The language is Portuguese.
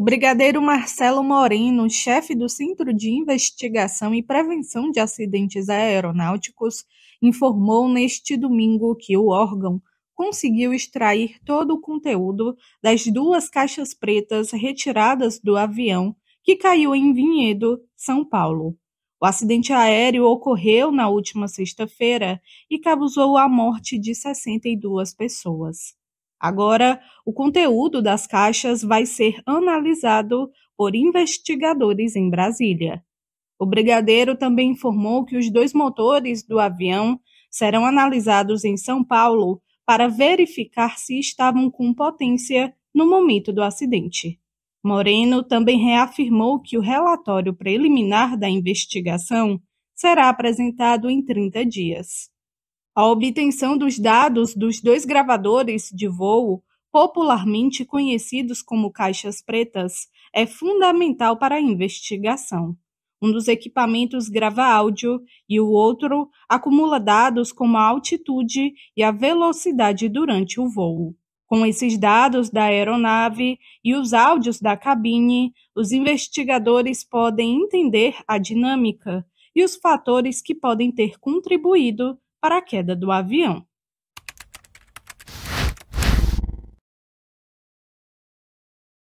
O brigadeiro Marcelo Moreno, chefe do Centro de Investigação e Prevenção de Acidentes Aeronáuticos, informou neste domingo que o órgão conseguiu extrair todo o conteúdo das duas caixas pretas retiradas do avião que caiu em Vinhedo, São Paulo. O acidente aéreo ocorreu na última sexta-feira e causou a morte de 62 pessoas. Agora, o conteúdo das caixas vai ser analisado por investigadores em Brasília. O brigadeiro também informou que os dois motores do avião serão analisados em São Paulo para verificar se estavam com potência no momento do acidente. Moreno também reafirmou que o relatório preliminar da investigação será apresentado em 30 dias. A obtenção dos dados dos dois gravadores de voo, popularmente conhecidos como caixas pretas, é fundamental para a investigação. Um dos equipamentos grava áudio e o outro acumula dados como a altitude e a velocidade durante o voo. Com esses dados da aeronave e os áudios da cabine, os investigadores podem entender a dinâmica e os fatores que podem ter contribuído para a queda do avião.